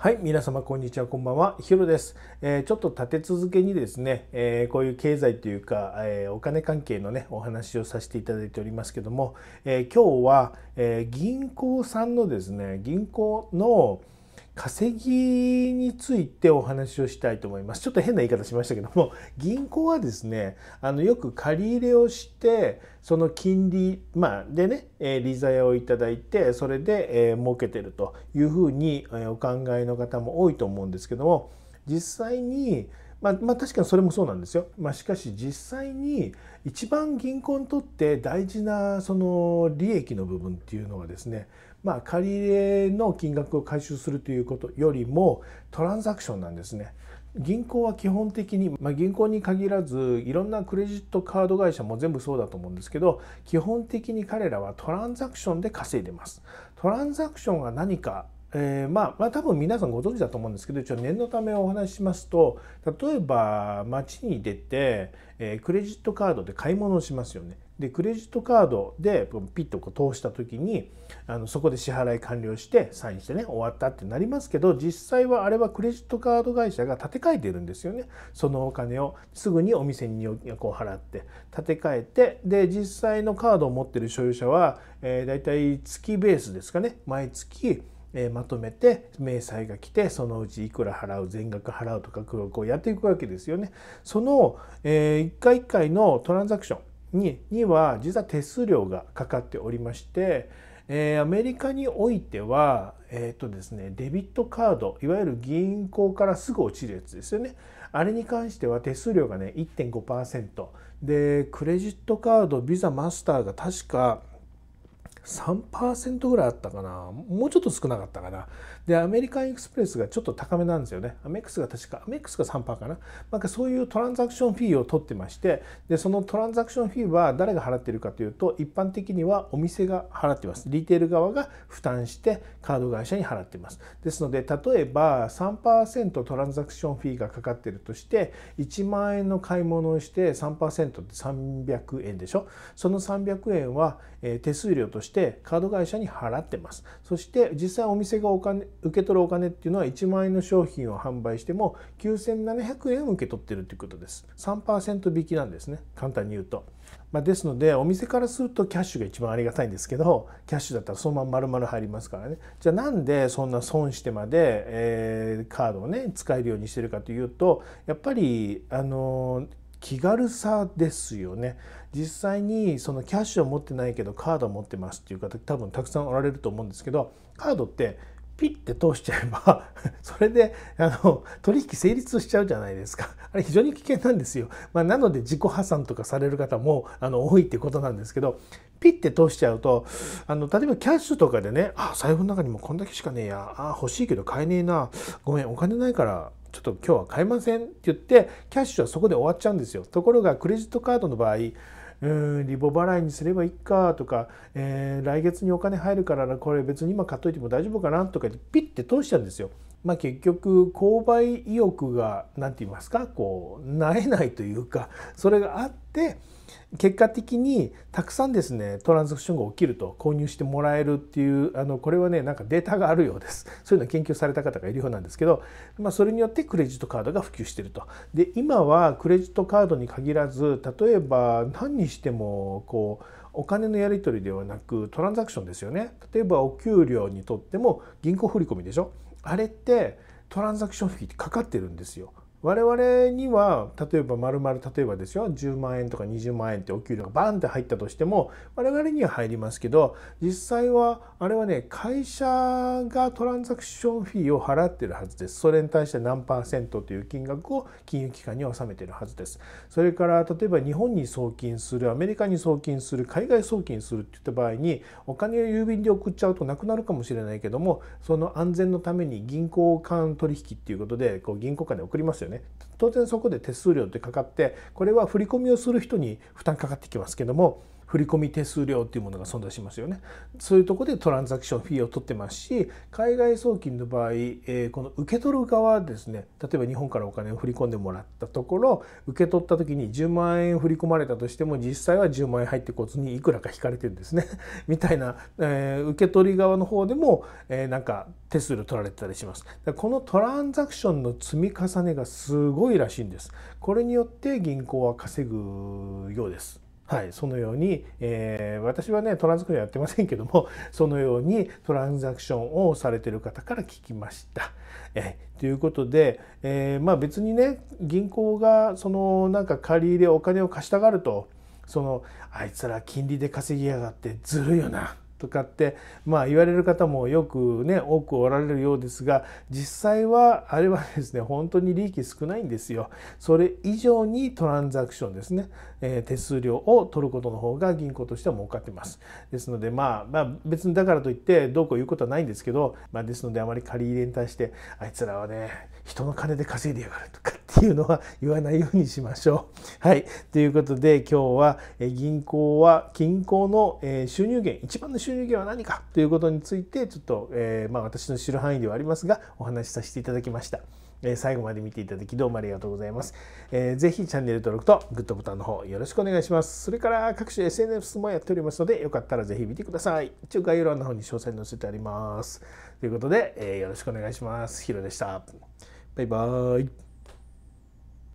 はい、皆様こんにちは、こんばんは、ヒロです。えー、ちょっと立て続けにですね、えー、こういう経済というか、えー、お金関係のね、お話をさせていただいておりますけども、え今日は、え銀行さんのですね、銀行の、稼ぎについてお話をしたいと思います。ちょっと変な言い方しましたけども、銀行はですね、あのよく借り入れをして、その金利、まあ、でね、え利ざやをいただいて、それで、え儲けてるというふうに、えお考えの方も多いと思うんですけども、実際にまあ、まあ、確かにそれもそうなんですよ。まあ、しかし実際に一番銀行にとって大事なその利益の部分っていうのはですね、まあ、借り入れの金額を回収するということよりもトランザクションなんですね。銀行は基本的に、まあ、銀行に限らずいろんなクレジットカード会社も全部そうだと思うんですけど基本的に彼らはトランザクションで稼いでます。トランザクションが何かえー、まあ、まあ、多分皆さんご存知だと思うんですけど一応念のためお話ししますと例えば街に出て、えー、クレジットカードで買い物をしますよね。でクレジットカードでピッとこう通した時にあのそこで支払い完了してサインしてね終わったってなりますけど実際はあれはクレジットカード会社が立て替えてるんですよねそのお金をすぐにお店にこう払って立て替えてで実際のカードを持ってる所有者は、えー、大体月ベースですかね毎月えまとめて明細が来てそのうちいくら払う全額払うとかこうやっていくわけですよね。その、え1回1回のトランザクションにには実は手数料がかかっておりまして、えアメリカにおいては、えーとですね、デビットカードいわゆる銀行からすぐ落ちるやつですよねあれに関しては手数料がね1.5%でクレジットカードビザマスターが確か3%ぐらいあったかなもうちょっと少なかったかなでアメリカンエクスプレスがちょっと高めなんですよねアメックスが確かアメックスが3%かななんかそういうトランザクションフィーを取ってましてでそのトランザクションフィーは誰が払ってるかというと一般的にはお店が払ってますリテール側が負担してカード会社に払ってますですので例えば3%トランザクションフィーがかかってるとして1万円の買い物をして3%って300円でしょその300円は手数料としてしてカード会社に払ってますそして実際お店がお金受け取るお金っていうのは1万円の商品を販売しても9700円を受け取ってるっていうことです3%引きなんですね簡単に言うと。まあ、ですのでお店からするとキャッシュが一番ありがたいんですけどキャッシュだったらそのまままるまる入りますからねじゃあなんでそんな損してまで、えー、カードをね使えるようにしてるかというとやっぱりあのー気軽さですよね実際にそのキャッシュを持ってないけどカードを持ってますっていう方多分たくさんおられると思うんですけどカードってピッて通しちゃえば それであの取引成立しちゃうじゃないですかあれ非常に危険なんですよ、まあ、なので自己破産とかされる方もあの多いってことなんですけどピッて通しちゃうとあの例えばキャッシュとかでねあ財布の中にもこんだけしかねえやあ欲しいけど買えねえなごめんお金ないからちょっと今日は買えませんって言ってキャッシュはそこで終わっちゃうんですよところがクレジットカードの場合うんリボ払いにすればいいかとか、えー、来月にお金入るからこれ別に今買っといても大丈夫かなとかってピッて通しちゃうんですよ。まあ、結局購買意欲が何て言いますかこうなえないというか それがあって結果的にたくさんですねトランザクションが起きると購入してもらえるっていうあのこれはねなんかデータがあるようです そういうの研究された方がいるようなんですけど、まあ、それによってクレジットカードが普及してるとで今はクレジットカードに限らず例えば何にしてもこうお金のやり取りではなくトランザクションですよね例えばお給料にとっても銀行振込でしょあれってトランザクション費ってかかってるんですよ我々には例えばまるまる例えばですよ10万円とか20万円ってお給料がバンって入ったとしても我々には入りますけど実際はあれはね会社がトランザクションフィーを払ってるはずですそれに対して何パーセントという金額を金融機関に納めてるはずですそれから例えば日本に送金するアメリカに送金する海外送金するっていった場合にお金を郵便で送っちゃうとなくなるかもしれないけどもその安全のために銀行間取引っていうことでこう銀行間で送りますよよね。当然そこで手数料ってかかってこれは振り込みをする人に負担かかってきますけども振込手数料っていうものが存在しますよね。そういうとこでトランザクションフィーを取ってますし海外送金の場合、えー、この受け取る側ですね例えば日本からお金を振り込んでもらったところ受け取った時に10万円振り込まれたとしても実際は10万円入ってこずにいくらか引かれてるんですね みたいな、えー、受け取り側の方でも、えー、なんか手数料取られてたりします。このトランザクションの積み重ねがすごいらしいんです。これによって銀行は稼ぐようです。はい、そのように、えー、私はねトランスクリアやってませんけども そのようにトランザクションをされてる方から聞きました。えということで、えー、まあ、別にね銀行がそのなんか借り入れお金を貸したがるとそのあいつら金利で稼ぎやがってずるいよな。とかって、まあ、言われる方もよくね多くおられるようですが実際はあれはですね本当に利益少ないんですよ。それ以上にトランザクションですね、えー、手数料を取ることの方が銀行としては儲かってます。ですので、まあ、まあ別にだからといってどうこう言うことはないんですけど、まあ、ですのであまり借り入れに対してあいつらはね人の金で稼いでやがるとかっていうのは言わないようにしましょう。はい、ということで今日は銀行は銀行の収入源一番の収入源は何かということについてちょっと、えー、まあ、私の知る範囲ではありますがお話しさせていただきました。え最後まで見ていただきどうもありがとうございます。えぜひチャンネル登録とグッドボタンの方よろしくお願いします。それから各種 SNS もやっておりますのでよかったらぜひ見てください。一応概要欄の方に詳細載せてあります。ということで、えよろしくお願いします。ヒロでした。バイバーイ。